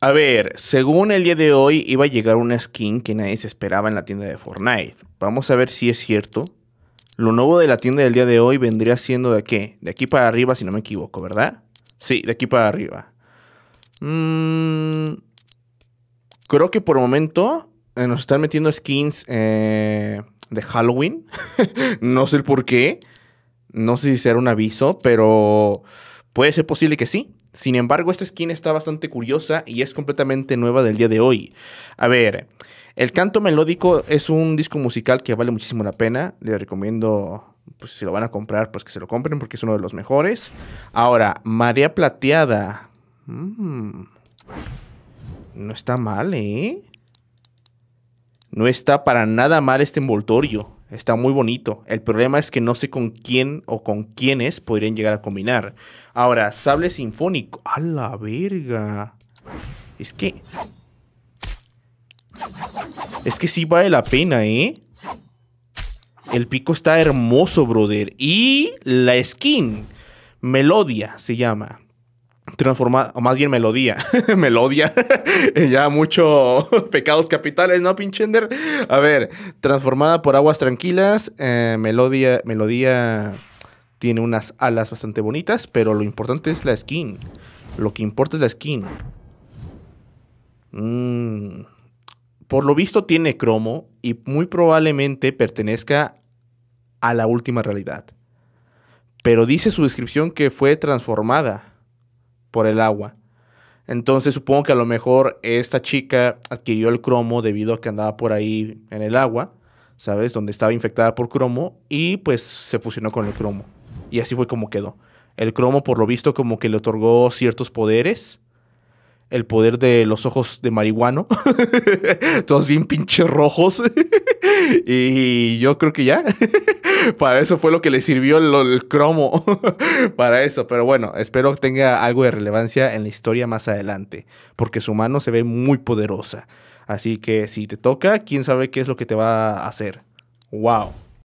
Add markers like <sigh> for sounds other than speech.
A ver, según el día de hoy iba a llegar una skin que nadie se esperaba en la tienda de Fortnite. Vamos a ver si es cierto. Lo nuevo de la tienda del día de hoy vendría siendo de qué? De aquí para arriba, si no me equivoco, ¿verdad? Sí, de aquí para arriba. Mm, creo que por el momento eh, nos están metiendo skins eh, de Halloween. <laughs> no sé el por qué. No sé si será un aviso, pero... Puede ser posible que sí. Sin embargo, esta skin está bastante curiosa y es completamente nueva del día de hoy. A ver, El Canto Melódico es un disco musical que vale muchísimo la pena. Les recomiendo, pues si lo van a comprar, pues que se lo compren porque es uno de los mejores. Ahora, Marea Plateada. Mm. No está mal, ¿eh? No está para nada mal este envoltorio. Está muy bonito. El problema es que no sé con quién o con quiénes podrían llegar a combinar. Ahora, sable sinfónico. A la verga. Es que... Es que sí vale la pena, ¿eh? El pico está hermoso, brother. Y la skin. Melodia se llama transformada, o más bien melodía, <laughs> Melodía. <laughs> ya mucho <laughs> pecados capitales, ¿no, pinchender? A ver, transformada por aguas tranquilas, eh, melodía, melodía tiene unas alas bastante bonitas, pero lo importante es la skin, lo que importa es la skin. Mm, por lo visto tiene cromo y muy probablemente pertenezca a la última realidad. Pero dice su descripción que fue transformada por el agua. Entonces supongo que a lo mejor esta chica adquirió el cromo debido a que andaba por ahí en el agua, ¿sabes? Donde estaba infectada por cromo y pues se fusionó con el cromo. Y así fue como quedó. El cromo por lo visto como que le otorgó ciertos poderes. El poder de los ojos de marihuano. <laughs> Todos bien pinche rojos. <laughs> <laughs> y yo creo que ya. <laughs> para eso fue lo que le sirvió el, cromo. <laughs> para eso. Pero bueno, espero que tenga algo de relevancia en la historia más adelante. Porque su mano se ve muy poderosa. Así que si te toca, quién sabe qué es lo que te va a hacer. ¡Wow!